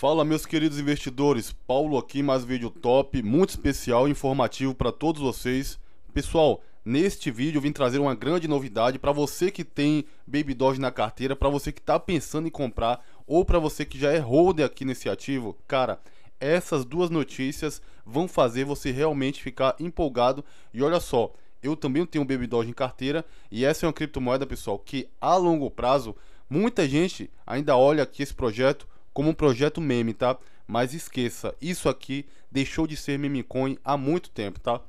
Fala, meus queridos investidores. Paulo aqui, mais vídeo top, muito especial e informativo para todos vocês. Pessoal, neste vídeo eu vim trazer uma grande novidade para você que tem Baby Doge na carteira, para você que está pensando em comprar ou para você que já é holder aqui nesse ativo. Cara, essas duas notícias vão fazer você realmente ficar empolgado. E olha só, eu também tenho Baby Doge em carteira e essa é uma criptomoeda, pessoal, que a longo prazo muita gente ainda olha aqui esse projeto como um projeto meme, tá? Mas esqueça, isso aqui deixou de ser memecoin há muito tempo, tá?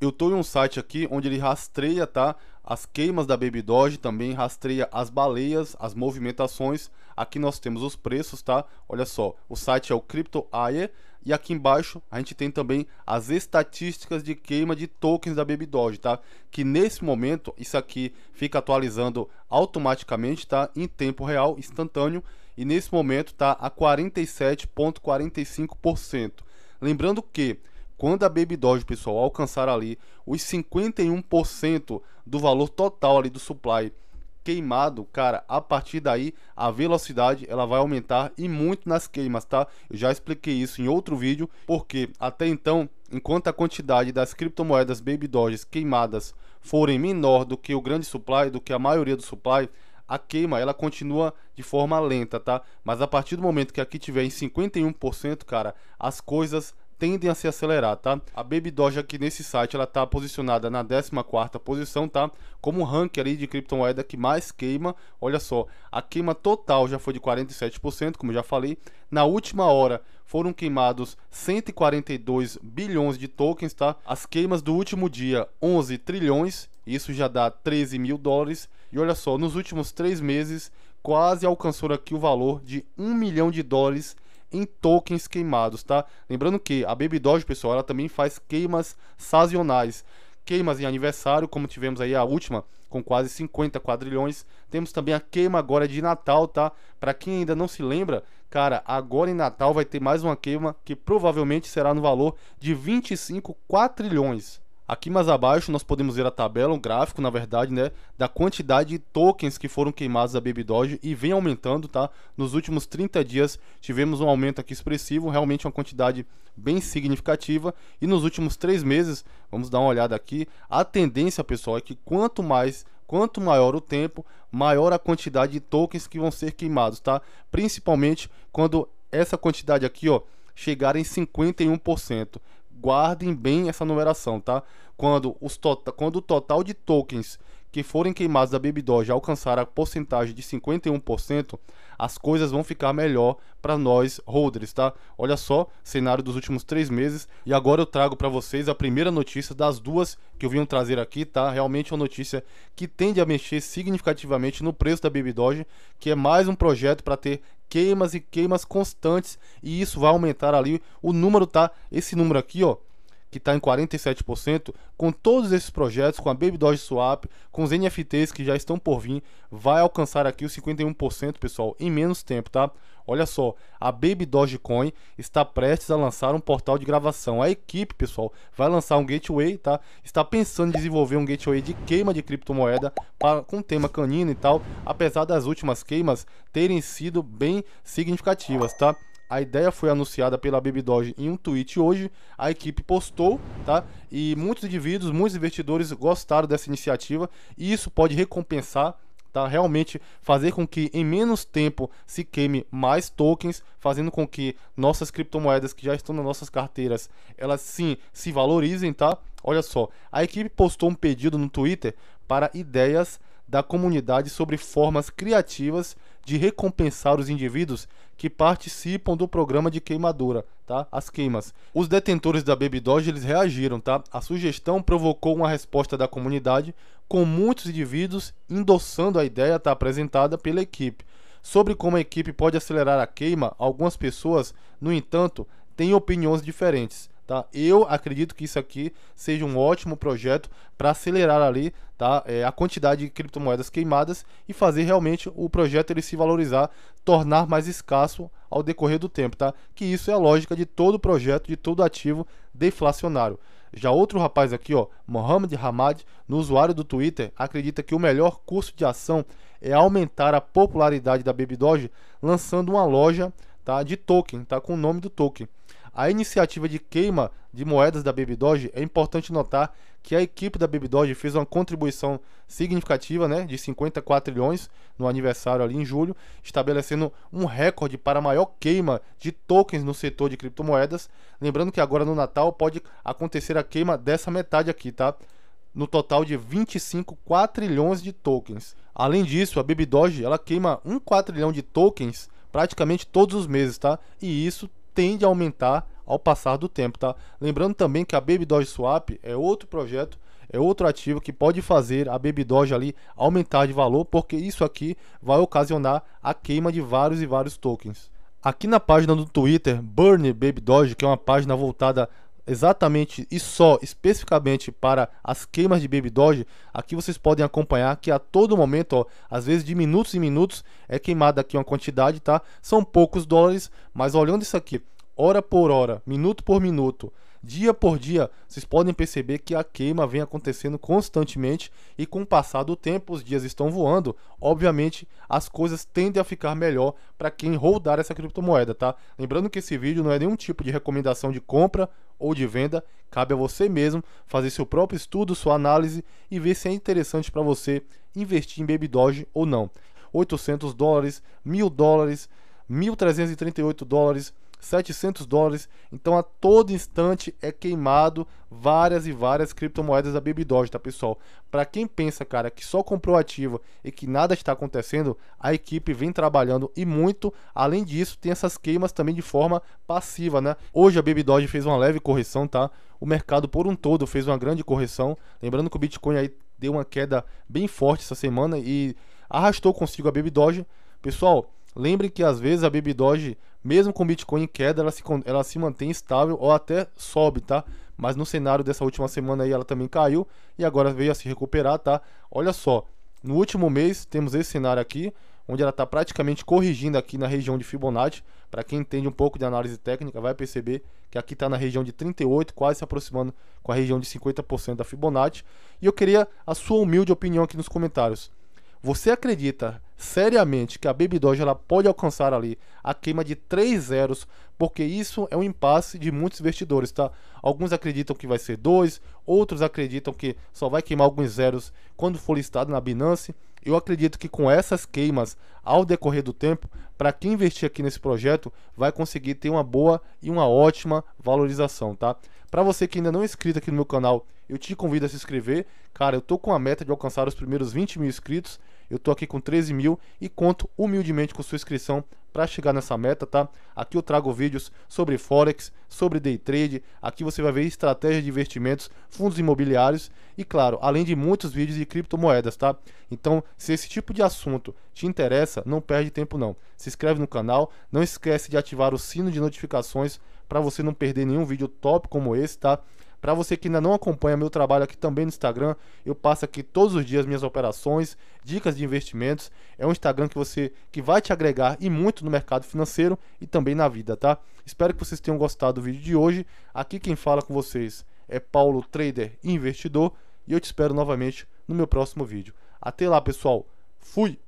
Eu tô em um site aqui onde ele rastreia, tá? As queimas da Baby Doge, também rastreia as baleias, as movimentações. Aqui nós temos os preços, tá? Olha só, o site é o CryptoAie e aqui embaixo a gente tem também as estatísticas de queima de tokens da Baby Doge, tá? Que nesse momento isso aqui fica atualizando automaticamente, tá? Em tempo real, instantâneo e nesse momento está a 47,45%. Lembrando que quando a Baby Doge, pessoal, alcançar ali os 51% do valor total ali do supply queimado, cara, a partir daí a velocidade ela vai aumentar e muito nas queimas, tá? Eu já expliquei isso em outro vídeo, porque até então, enquanto a quantidade das criptomoedas Baby Doges queimadas forem menor do que o grande supply, do que a maioria do supply, a queima ela continua de forma lenta, tá? Mas a partir do momento que aqui tiver em 51%, cara, as coisas tendem a se acelerar, tá? A Baby Doge aqui nesse site, ela tá posicionada na 14ª posição, tá? Como ranking ali de criptomoeda que mais queima. Olha só, a queima total já foi de 47%, como já falei. Na última hora foram queimados 142 bilhões de tokens, tá? As queimas do último dia, 11 trilhões isso já dá 13 mil dólares. E olha só, nos últimos três meses, quase alcançou aqui o valor de 1 milhão de dólares em tokens queimados, tá? Lembrando que a Baby Doge, pessoal, ela também faz queimas sazonais. Queimas em aniversário, como tivemos aí a última, com quase 50 quadrilhões. Temos também a queima agora de Natal, tá? Para quem ainda não se lembra, cara, agora em Natal vai ter mais uma queima que provavelmente será no valor de 25 quadrilhões. Aqui mais abaixo nós podemos ver a tabela, um gráfico, na verdade, né, da quantidade de tokens que foram queimados da Baby Doge e vem aumentando, tá? Nos últimos 30 dias tivemos um aumento aqui expressivo, realmente uma quantidade bem significativa e nos últimos 3 meses, vamos dar uma olhada aqui, a tendência, pessoal, é que quanto mais Quanto maior o tempo, maior a quantidade de tokens que vão ser queimados, tá? Principalmente quando essa quantidade aqui, ó, chegar em 51% guardem bem essa numeração, tá? Quando, os tota-, quando o total de tokens que forem queimados da Baby Doge alcançar a porcentagem de 51%, as coisas vão ficar melhor para nós holders, tá? Olha só, cenário dos últimos três meses. E agora eu trago para vocês a primeira notícia das duas que eu vim trazer aqui, tá? Realmente uma notícia que tende a mexer significativamente no preço da Baby Doge, que é mais um projeto para ter queimas e queimas constantes e isso vai aumentar ali o número, tá? Esse número aqui, ó, que está em 47%, com todos esses projetos, com a Baby Doge Swap, com os NFTs que já estão por vir, vai alcançar aqui os 51%, pessoal, em menos tempo, tá? Olha só, a Baby Doge Coin está prestes a lançar um portal de gravação. A equipe, pessoal, vai lançar um gateway, tá? Está pensando em desenvolver um gateway de queima de criptomoeda para, com tema canino e tal, apesar das últimas queimas terem sido bem significativas, tá? A ideia foi anunciada pela Baby Doge em um tweet hoje. A equipe postou, tá? E muitos indivíduos, muitos investidores gostaram dessa iniciativa e isso pode recompensar tá? Realmente fazer com que em menos tempo se queime mais tokens, fazendo com que nossas criptomoedas que já estão nas nossas carteiras, elas sim se valorizem, tá? Olha só, a equipe postou um pedido no Twitter para ideias da comunidade sobre formas criativas de recompensar os indivíduos que participam do programa de queimadura, tá? As queimas. Os detentores da Baby Doge, eles reagiram, tá? A sugestão provocou uma resposta da comunidade, com muitos indivíduos endossando a ideia tá, apresentada pela equipe. Sobre como a equipe pode acelerar a queima, algumas pessoas, no entanto, têm opiniões diferentes. Tá? Eu acredito que isso aqui seja um ótimo projeto para acelerar ali tá? É, a quantidade de criptomoedas queimadas e fazer realmente o projeto ele se valorizar, tornar mais escasso ao decorrer do tempo. Tá? Que isso é a lógica de todo projeto, de todo ativo deflacionário. Já outro rapaz aqui, ó, Mohamed Hamad, no usuário do Twitter, acredita que o melhor curso de ação é aumentar a popularidade da Baby Doge lançando uma loja tá, de token, tá, com o nome do token a iniciativa de queima de moedas da Baby Doge, é importante notar que a equipe da Baby Doge fez uma contribuição significativa, né, de 54 trilhões no aniversário ali em julho, estabelecendo um recorde para a maior queima de tokens no setor de criptomoedas. Lembrando que agora no Natal pode acontecer a queima dessa metade aqui, tá? no total de 25 quadrilhões de tokens. Além disso, a Baby Doge ela queima um quadrilhão de tokens praticamente todos os meses, tá? E isso tende a aumentar ao passar do tempo, tá? Lembrando também que a Baby Doge Swap é outro projeto, é outro ativo que pode fazer a Baby Doge ali aumentar de valor, porque isso aqui vai ocasionar a queima de vários e vários tokens. Aqui na página do Twitter, Burn Baby Doge, que é uma página voltada exatamente e só especificamente para as queimas de Baby Doge, aqui vocês podem acompanhar que a todo momento, ó, às vezes de minutos em minutos, é queimada aqui uma quantidade, tá? São poucos dólares, mas olhando isso aqui, hora por hora, minuto por minuto, Dia por dia, vocês podem perceber que a queima vem acontecendo constantemente e com o passar do tempo, os dias estão voando. Obviamente, as coisas tendem a ficar melhor para quem holdar essa criptomoeda, tá? Lembrando que esse vídeo não é nenhum tipo de recomendação de compra ou de venda, cabe a você mesmo fazer seu próprio estudo, sua análise e ver se é interessante para você investir em Baby Doge ou não. 800 dólares, 1000 dólares, 1338 dólares 700 dólares. Então a todo instante é queimado várias e várias criptomoedas da Baby Doge, tá pessoal? Para quem pensa, cara, que só comprou ativo e que nada está acontecendo, a equipe vem trabalhando e muito. Além disso, tem essas queimas também de forma passiva, né? Hoje a Baby Doge fez uma leve correção, tá? O mercado por um todo fez uma grande correção. Lembrando que o Bitcoin aí deu uma queda bem forte essa semana e arrastou consigo a Baby Doge. Pessoal, Lembre que às vezes a Baby Doge, mesmo com Bitcoin em queda, ela se, ela se mantém estável ou até sobe, tá? Mas no cenário dessa última semana aí ela também caiu e agora veio a se recuperar, tá? Olha só, no último mês temos esse cenário aqui, onde ela está praticamente corrigindo aqui na região de Fibonacci. Para quem entende um pouco de análise técnica, vai perceber que aqui está na região de 38, quase se aproximando com a região de 50% da Fibonacci. E eu queria a sua humilde opinião aqui nos comentários. Você acredita seriamente que a Baby Doge ela pode alcançar ali a queima de 3 zeros, porque isso é um impasse de muitos investidores, tá? Alguns acreditam que vai ser 2, outros acreditam que só vai queimar alguns zeros quando for listado na Binance. Eu acredito que com essas queimas ao decorrer do tempo, para quem investir aqui nesse projeto, vai conseguir ter uma boa e uma ótima valorização, tá? Para você que ainda não é inscrito aqui no meu canal, eu te convido a se inscrever. Cara, eu tô com a meta de alcançar os primeiros 20 mil inscritos. Eu tô aqui com 13 mil e conto humildemente com sua inscrição para chegar nessa meta, tá? Aqui eu trago vídeos sobre Forex, sobre Day Trade. Aqui você vai ver estratégia de investimentos, fundos imobiliários e, claro, além de muitos vídeos de criptomoedas, tá? Então, se esse tipo de assunto te interessa, não perde tempo não. Se inscreve no canal, não esquece de ativar o sino de notificações para você não perder nenhum vídeo top como esse, tá? Para você que ainda não acompanha meu trabalho aqui também no Instagram, eu passo aqui todos os dias minhas operações, dicas de investimentos. É um Instagram que você que vai te agregar e muito no mercado financeiro e também na vida, tá? Espero que vocês tenham gostado do vídeo de hoje. Aqui quem fala com vocês é Paulo Trader Investidor e eu te espero novamente no meu próximo vídeo. Até lá, pessoal. Fui.